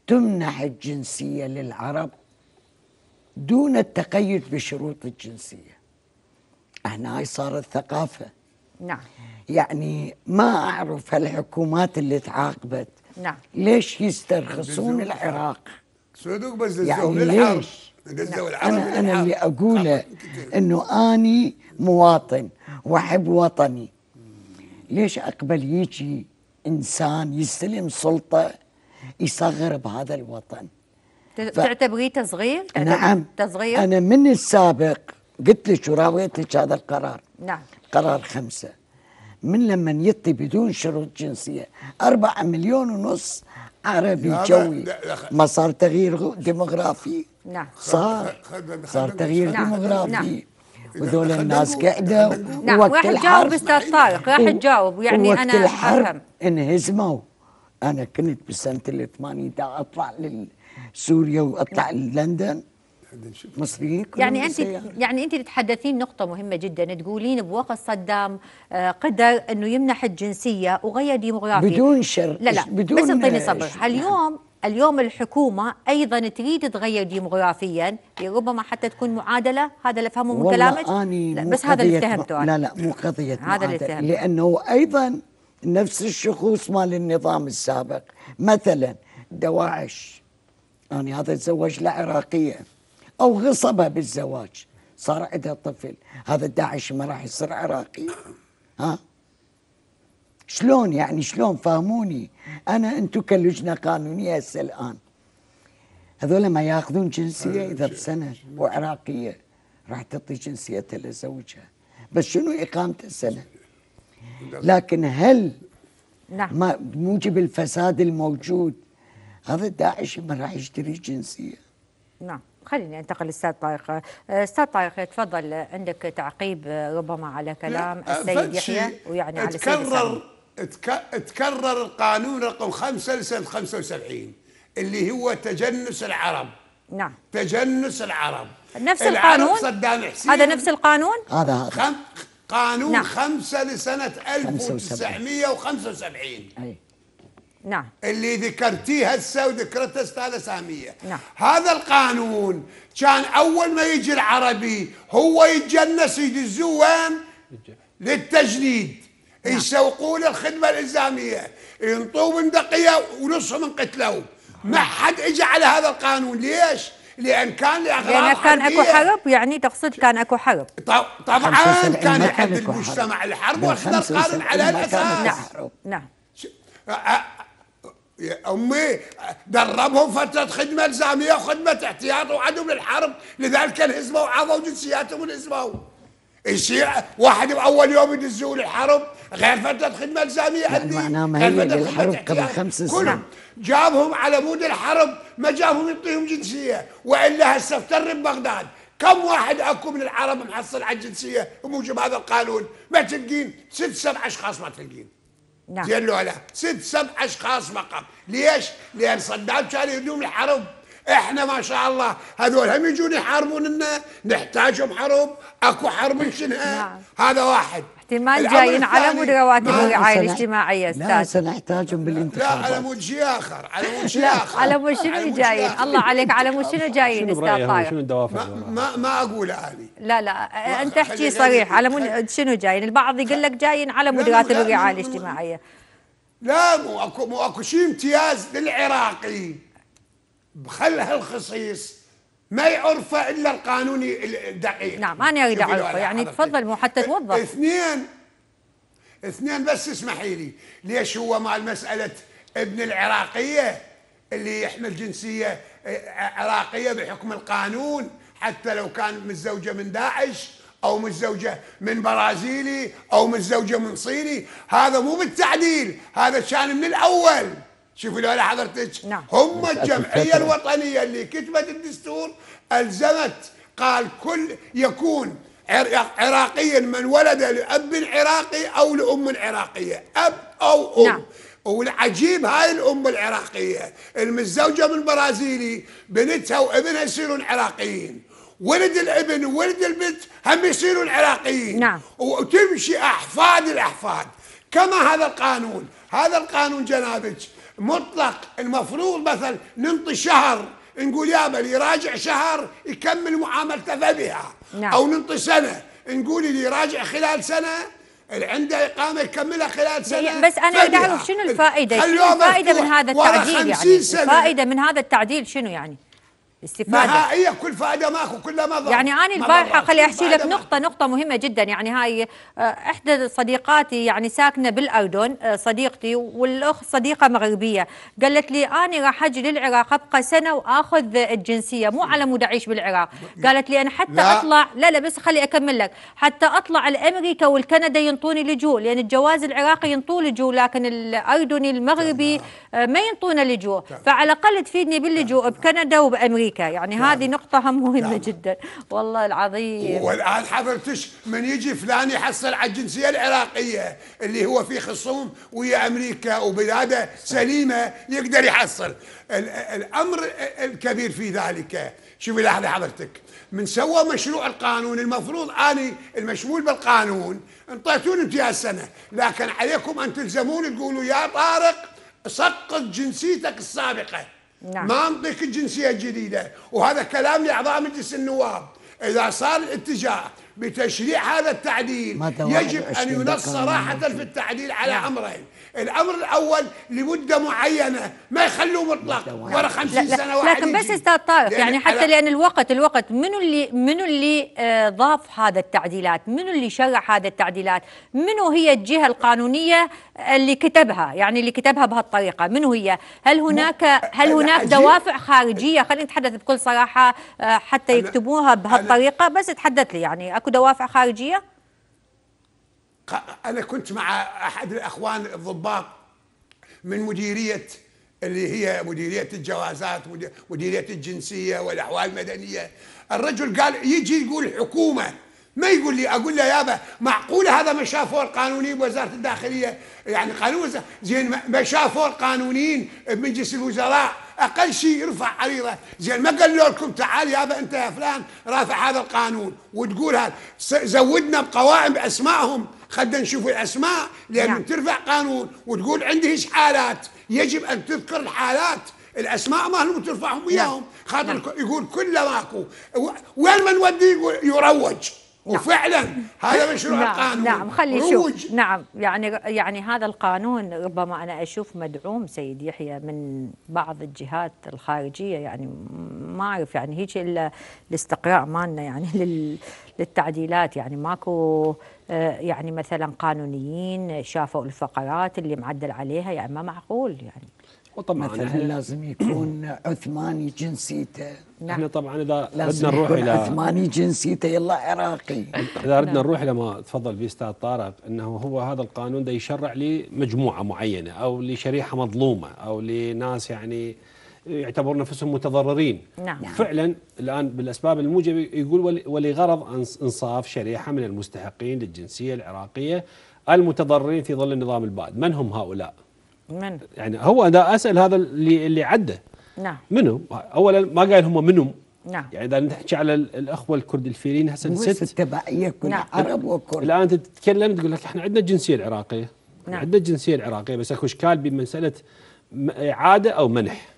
تمنح الجنسية للعرب دون التقيد بشروط الجنسية هنا صارت ثقافة نعم يعني ما أعرف هالحكومات اللي تعاقبت نعم ليش يسترخصون العراق صدق بس يعني ليش انا, أنا اللي اقوله انه اني مواطن واحب وطني ليش اقبل يجي انسان يستلم سلطه يصغر بهذا الوطن تعتبريه تصغير؟ تعتبر نعم تصغير؟ انا من السابق قلت لك وراويت لك هذا القرار نعم قرار خمسه من لما يطي بدون شروط جنسيه أربعة مليون ونص عربي جوي ما صار تغيير ديموغرافي نعم صار صار تغيير ديموغرافي نعم. نعم. وذول الناس قاعدة نعم راح تجاوب استاذ طارق راح تجاوب إيه. يعني وقت انا الحرب انهزموا انا كنت بسنه ال 80 اطلع لسوريا واطلع للندن نعم. مصريين يعني انت يعني انت تتحدثين نقطه مهمه جدا تقولين بوقت صدام آه، قدر انه يمنح الجنسيه وغير ديموغرافي بدون شر لا لا بدون بس اعطيني صبر اليوم اليوم الحكومة أيضا تريد تغير ديموغرافيا ربما حتى تكون معادلة هذا اللي فهمه من كلامك أني لا بس هذا اللي افتهمته لا لا مو قضية هذا اللي لأنه أيضا نفس الشخوص مال النظام السابق مثلا دواعش أنا يعني هذا تزوج له عراقية أو غصبها بالزواج صار عندها طفل هذا داعش ما راح يصير عراقي ها شلون يعني شلون فهموني انا انتم كلجنه قانونيه هسه الان هذول ما ياخذون جنسيه اذا بسنه وعراقيه راح تعطي جنسيتها لزوجها بس شنو اقامته سنه لكن هل نعم بموجب الفساد الموجود هذا داعش ما راح يشتري جنسيه نعم خليني انتقل للاستاذ طارق استاذ طارق تفضل عندك تعقيب آه، ربما على كلام السيد يحيى ويعني على السيد تكرر القانون رقم 5 لسنه 75 اللي هو تجنس العرب نعم تجنس العرب نفس القانون صدام حسين هذا نفس القانون هذا خم... قانون نعم. خمسة لسنة 1975 أي. نعم اللي ذكرتيه هسه وذكرتها استاذه ساميه نعم. هذا القانون كان اول ما يجي العربي هو يتجنس يدزوه وين؟ للتجنيد نعم. يسوقوا له الخدمه الالزاميه ينطوه بندقيه ونصهم انقتلوا ما نعم. حد اجى على هذا القانون ليش؟ لان كان لاغراض لان كان اكو حرب يعني تقصد كان اكو حرب طبعا كان يحب المجتمع الحرب واخذ القانون على الاساس نعم نعم يا امي دربهم فتره خدمه الزاميه وخدمه احتياط وعدوا للحرب لذلك انهزموا وعضوا جنسياتهم وانهزموا يصير واحد باول يوم يدزوا الحرب غير فتره خدمه الزاميه عندي معناها ما الحرب قبل خمس سنين كلهم جابهم على مود الحرب ما جابهم يعطيهم جنسيه والا هسه افتر ببغداد كم واحد اكو من العرب محصل على الجنسيه بموجب هذا القانون ما تلقين ست سبع اشخاص ما تلقين نعم زين لا ست سبع اشخاص فقط ليش؟ لان صدام كان يدوم الحرب احنا ما شاء الله هذول هم يجون يحاربوننا نحتاجهم حرب اكو حرب شنها نعم. هذا واحد احتمال جايين على مود رواتب الرعايه الاجتماعيه استاذ لا سنحتاجهم بالانتخابات لا على مود شيء اخر على مود شيء اخر على مود شنو جايين الله عليك على مود شنو جايين استاذ طارق شنو الدوافع ما, ما, اقول اني لا لا انت احكي صريح على مود شنو جايين البعض يقول لك جايين على مود راتب الرعايه الاجتماعيه لا مو اكو مو اكو شيء امتياز للعراقي بخل هالخصيص ما يعرفه الا القانون الدقيق نعم انا اريد اعرفه يعني تفضل مو حتى توضح اثنين اثنين بس اسمحي لي ليش هو مع مساله ابن العراقيه اللي يحمل جنسيه آه، آه، عراقيه بحكم القانون حتى لو كان متزوجه من داعش او متزوجه من برازيلي او متزوجه من صيني هذا مو بالتعديل هذا كان من الاول شوفي لو انا حضرتك نعم. هم الجمعيه الوطنيه اللي كتبت الدستور الزمت قال كل يكون عراقيا من ولد لاب عراقي او لام عراقيه اب او ام نعم. والعجيب هاي الام العراقيه المتزوجه من برازيلي بنتها وابنها يصيرون عراقيين ولد الابن ولد البنت هم يصيرون عراقيين نعم وتمشي احفاد الاحفاد كما هذا القانون هذا القانون جنابك مطلق المفروض مثلا ننطي شهر نقول يابا اللي راجع شهر يكمل معاملته فبها نعم. او ننطي سنه نقول اللي راجع خلال سنه اللي عنده اقامه يكملها خلال سنه يعني بس انا اريد اعرف شنو الفائده شنو الفائده من هذا التعديل يعني الفائده من هذا التعديل شنو يعني استفاده نهائية كل فائده ماكو كلها ما ضرب يعني انا البارحه خلي احكي لك نقطه نقطه مهمه جدا يعني هاي آه، احدى صديقاتي يعني ساكنه بالاردن آه، صديقتي والاخ صديقه مغربيه قالت لي انا راح اجي للعراق ابقى سنه واخذ الجنسيه مو على مود اعيش بالعراق قالت لي انا حتى لا. اطلع لا لا بس خلي اكمل لك حتى اطلع لامريكا والكندا ينطوني لجوء لان يعني الجواز العراقي ينطوه لجوء لكن الاردني المغربي آه، ما ينطونه لجوء طيب. فعلى الاقل تفيدني باللجوء طيب. بكندا وبامريكا امريكا يعني نعم. هذه نقطه هم مهمه نعم. جدا والله العظيم والان حضرتك من يجي فلان يحصل على الجنسيه العراقيه اللي هو في خصوم ويا امريكا وبلاده سليمه يقدر يحصل الامر الكبير في ذلك شوفي لحظه حضرتك من سوى مشروع القانون المفروض اني المشمول بالقانون انطيتوني امتياز سنه لكن عليكم ان تلزمون تقولوا يا طارق سقط جنسيتك السابقه نعم. ما نعطيك الجنسيه الجديده وهذا كلام لاعضاء مجلس النواب اذا صار الاتجاه بتشريع هذا التعديل يجب ان ينص صراحه في التعديل على نعم. امرين الامر الاول لمده معينه ما يخلوه مطلق ورا 50 سنه واحد لكن بس استاذ طارق يعني حتى لان الوقت الوقت منو اللي منو اللي آه، ضاف هذا التعديلات منو اللي شرع هذا التعديلات منو هي الجهه القانونيه اللي كتبها يعني اللي كتبها بهالطريقه منو هي هل هناك هل هناك دوافع خارجيه خلينا نتحدث بكل صراحه آه، حتى يكتبوها بهالطريقه بس تحدث لي يعني اكو دوافع خارجيه انا كنت مع احد الاخوان الضباط من مديريه اللي هي مديريه الجوازات مديريه الجنسيه والاحوال المدنيه الرجل قال يجي يقول حكومه ما يقول لي اقول له يابا معقوله هذا ما شافوه القانونيين بوزاره الداخليه يعني قانون زين ما شافوه القانونيين بمجلس الوزراء اقل شيء يرفع عريضه زين ما قالوا لكم تعال يابا انت يا فلان رافع هذا القانون وتقول هذا زودنا بقوائم باسمائهم خلينا نشوف الاسماء لان نعم. ترفع قانون وتقول عندي ايش حالات يجب ان تذكر الحالات الاسماء مالهم وترفعهم نعم. وياهم خاطر نعم. يقول كل ماكو وين ما نودي يروج نعم. وفعلا هذا مشروع نعم قانون نعم خلي نشوف نعم يعني يعني هذا القانون ربما انا اشوف مدعوم سيد يحيى من بعض الجهات الخارجيه يعني ما اعرف يعني هيك الا الاستقراء مالنا يعني لل للتعديلات يعني ماكو آه، يعني مثلا قانونيين شافوا الفقرات اللي معدل عليها يعني ما معقول يعني وطبعا مثلا يعني لازم يكون عثماني جنسيته نعم. احنا طبعا اذا ردنا نروح الى عثماني جنسيته يلا عراقي اذا ردنا نعم. نروح الى ما تفضل فيه استاذ طارق انه هو هذا القانون ده يشرع لمجموعه معينه او لشريحه مظلومه او لناس يعني يعتبرون نفسهم متضررين نعم. نعم. فعلا الآن بالأسباب الموجبة يقول ولغرض إنصاف شريحة من المستحقين للجنسية العراقية المتضررين في ظل النظام البائد من هم هؤلاء؟ من؟ يعني هو انا اسال هذا اللي اللي عده نعم منو؟ اولا ما قال هم منو؟ نعم يعني اذا نحكي على الاخوه الكرد الفيلين هسه ست التبعيه كل نعم. عرب وكرد الان انت تتكلم تقول لك احنا عندنا الجنسيه العراقيه نعم. عندنا الجنسيه العراقيه بس اكو اشكال بمساله اعاده او منح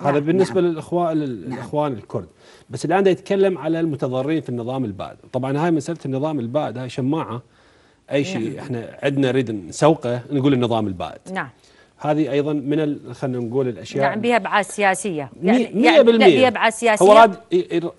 نعم. هذا بالنسبه نعم. للاخوان نعم. الاخوان الكرد بس الان يتكلم على المتضررين في النظام البائد طبعا هاي مساله النظام البائد هاي شماعه اي شيء نعم. احنا عندنا نريد نسوقه نقول النظام البائد نعم هذه ايضا من خلينا نقول الاشياء نعم ابعاد سياسيه يعني, يعني ابعاد سياسيه هو راد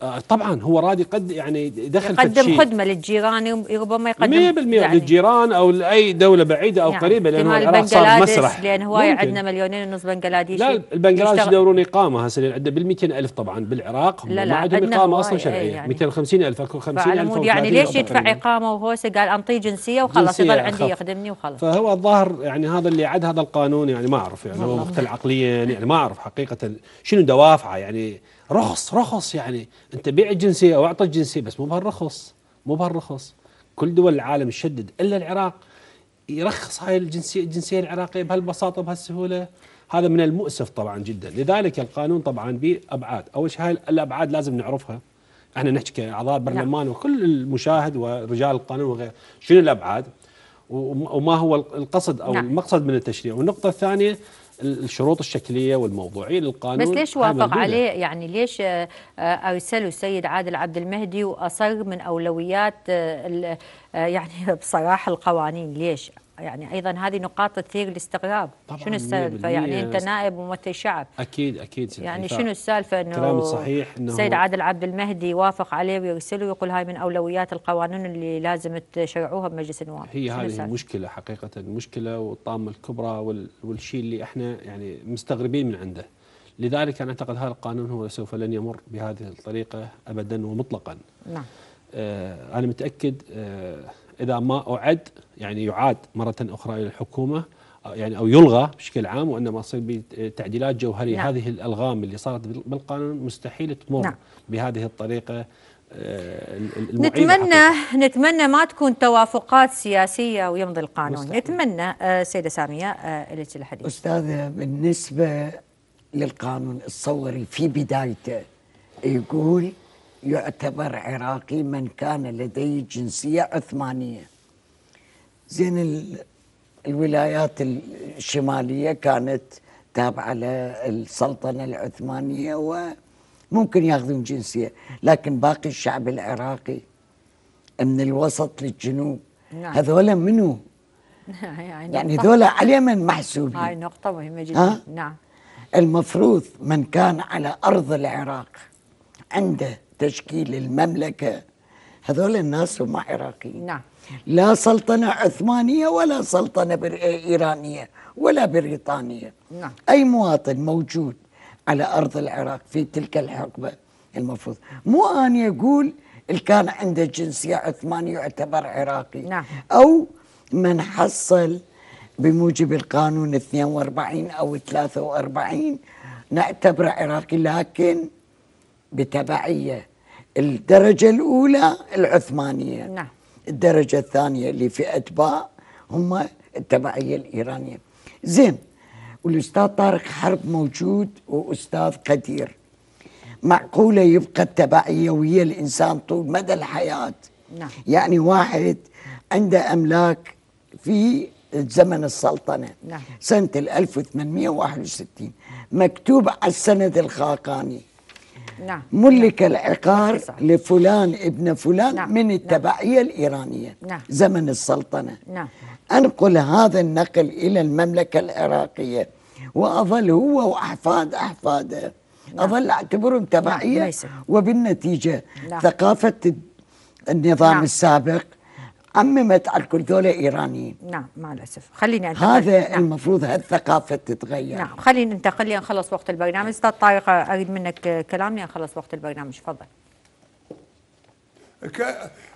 آه، طبعا هو راد يقد يعني دخل يقدم خدمه للجيران ربما يقدم 100% يعني للجيران او لاي دوله بعيده او يعني قريبه لان العراق صار مسرح لان هواي عندنا مليونين ونص بنغلاديشي لا البنغلاديش يدورون اقامه هسه عندنا بال 200000 طبعا بالعراق لا لا ما عندهم اقامه اصلا إيه شرعيه يعني 250000 اكو 50000 يعني ليش يدفع اقامه وهوسه قال انطيه جنسيه وخلاص يضل عندي يخدمني وخلاص فهو الظاهر يعني هذا اللي عد هذا القانون يعني ما اعرف يعني هو مختل عقليا يعني ما اعرف حقيقه شنو دوافعه يعني رخص رخص يعني انت بيع الجنسيه او اعطى الجنسيه بس مو بهالرخص مو بهالرخص كل دول العالم تشدد الا العراق يرخص هاي الجنسيه الجنسيه العراقيه بهالبساطه بهالسهوله هذا من المؤسف طبعا جدا لذلك القانون طبعا به ابعاد اول شيء هاي الابعاد لازم نعرفها احنا نحكي كاعضاء برلمان نعم. وكل المشاهد ورجال القانون وغيره شنو الابعاد وما هو القصد او نعم. المقصد من التشريع والنقطه الثانيه الشروط الشكليه والموضوعيه للقانون بس ليش وافق عليه يعني ليش آه، آه، ارسلوا السيد عادل عبد المهدي واصر من اولويات آه، يعني بصراحه القوانين ليش يعني ايضا هذه نقاط تثير الاستغراب شنو السالفه يعني انت نائب ممثل شعب اكيد اكيد يعني شنو السالفه انه كلام صحيح انه السيد عادل عبد المهدي وافق عليه ويرسله ويقول هاي من اولويات القوانين اللي لازم تشرعوها بمجلس النواب هي هذه المشكله حقيقه المشكله والطامه الكبرى والشيء اللي احنا يعني مستغربين من عنده لذلك انا اعتقد هذا القانون هو سوف لن يمر بهذه الطريقه ابدا ومطلقا نعم آه، أنا متأكد آه، إذا ما أعد يعني يعاد مرة أخرى إلى الحكومة آه، يعني أو يلغى بشكل عام وإنما يصير بتعديلات جوهرية نعم. هذه الألغام اللي صارت بالقانون مستحيل تمر نعم. بهذه الطريقة آه، نتمنى حقيقة. نتمنى ما تكون توافقات سياسيه ويمضي القانون مستحيل. نتمنى آه، سيده ساميه لك الحديث استاذه بالنسبه للقانون الصوري في بدايته يقول يعتبر عراقي من كان لديه جنسية عثمانية زين الولايات الشمالية كانت تابعة للسلطنة العثمانية وممكن ياخذون جنسية لكن باقي الشعب العراقي من الوسط للجنوب نعم. هذولا منو نعم، يعني هذولا على من محسوبين هاي نقطة مهمة جدا نعم المفروض من كان على أرض العراق عنده تشكيل المملكة هذول الناس هم عراقيين نعم لا سلطنة عثمانية ولا سلطنة إيرانية ولا بريطانية نعم. أي مواطن موجود على أرض العراق في تلك الحقبة المفروض مو أن يقول اللي كان عنده جنسية عثمانية يعتبر عراقي نعم. أو من حصل بموجب القانون 42 أو 43 نعتبره عراقي لكن بتبعية الدرجة الأولى العثمانية نعم الدرجة الثانية اللي في أتباع هم التبعية الإيرانية زين والأستاذ طارق حرب موجود وأستاذ قدير معقولة يبقى التبعية ويا الإنسان طول مدى الحياة نعم. يعني واحد عنده أملاك في زمن السلطنة نعم. سنة 1861 مكتوب على السند الخاقاني نعم ملك نعم. العقار صح. لفلان ابن فلان نعم. من نعم. التبعية نعم. الإيرانية نعم. زمن السلطنة نعم. أنقل هذا النقل إلى المملكة العراقية وأظل هو وأحفاد أحفاده نعم. أظل أعتبرهم نعم. تبعية نعم. وبالنتيجة نعم. ثقافة النظام نعم. السابق عممت على الكل دول ايرانيين نعم مع الاسف خليني انتقل هذا نعم. المفروض هالثقافه تتغير نعم خليني ننتقل لي خلص وقت البرنامج استاذ طارق اريد منك كلام لي خلص وقت البرنامج تفضل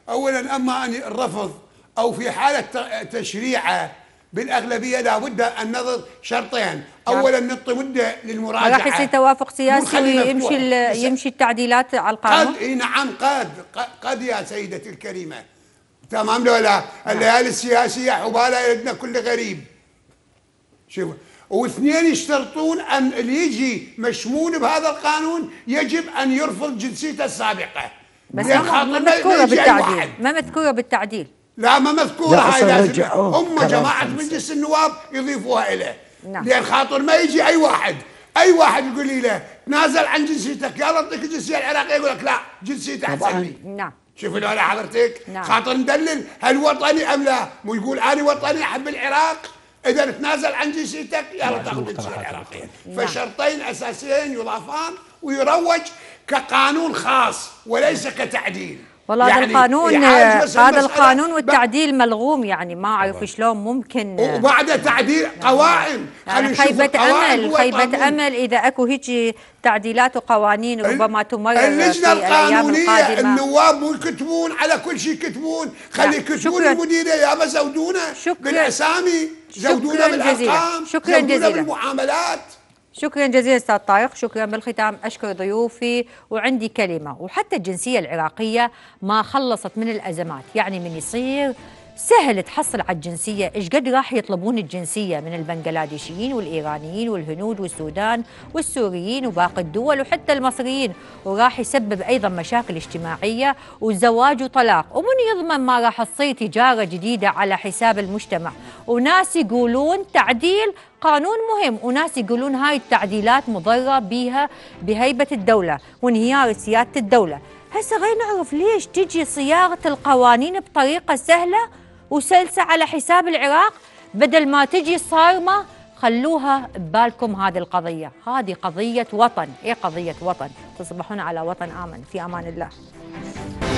اولا اما عن الرفض او في حاله تشريعه بالاغلبيه لابد ان نضع شرطين نعم. اولا نعطي مده للمراجعه راح يصير توافق سياسي ويمشي يمشي التعديلات على القانون قد نعم قد قد يا سيدتي الكريمه تمام لولا الليالي السياسيه حبالة يدنا كل غريب شوف واثنين يشترطون ان اللي يجي مشمول بهذا القانون يجب ان يرفض جنسيته السابقه بس ما مذكوره بالتعديل ما مذكوره بالتعديل لا ما مذكوره هاي لازم هم جماعه مجلس النواب يضيفوها اليه نعم. لان خاطر ما يجي اي واحد اي واحد يقول لي له تنازل عن جنسيتك يلا اعطيك الجنسيه العراقيه يقول لك لا جنسيته احسن لي نعم شوف الوضع حضرتك نعم. خاطر ندلل هل وطني ام لا مو يقول انا وطني احب العراق اذا تنازل عن جنسيتك رب تاخذ الجنسيه العراقيه نعم. فشرطين اساسيين يضافان ويروج كقانون خاص وليس كتعديل والله يعني, يعني آه، هذا القانون هذا القانون والتعديل ملغوم يعني ما اعرف شلون ممكن وبعد تعديل يعني قوائم يعني خيبة امل خيبة امل اذا اكو هيك تعديلات وقوانين ربما تمرر اللجنه القانونيه النواب مو يكتبون على كل شيء يكتبون خلي يكتبون المديره يا ما زودونا بالاسامي زودونا بالارقام زودونا بالمعاملات شكرا جزيلا استاذ طارق شكرا بالختام اشكر ضيوفي وعندي كلمه وحتى الجنسيه العراقيه ما خلصت من الازمات يعني من يصير سهل تحصل على الجنسية إيش قد راح يطلبون الجنسية من البنغلاديشيين والإيرانيين والهنود والسودان والسوريين وباقي الدول وحتى المصريين وراح يسبب أيضا مشاكل اجتماعية وزواج وطلاق ومن يضمن ما راح تصير تجارة جديدة على حساب المجتمع وناس يقولون تعديل قانون مهم وناس يقولون هاي التعديلات مضرة بها بهيبة الدولة وانهيار سيادة الدولة هسه غير نعرف ليش تجي صياغة القوانين بطريقة سهلة وسلسه على حساب العراق بدل ما تجي صارمه خلوها ببالكم هذه القضيه، هذه قضيه وطن، ايه قضيه وطن؟ تصبحون على وطن امن في امان الله.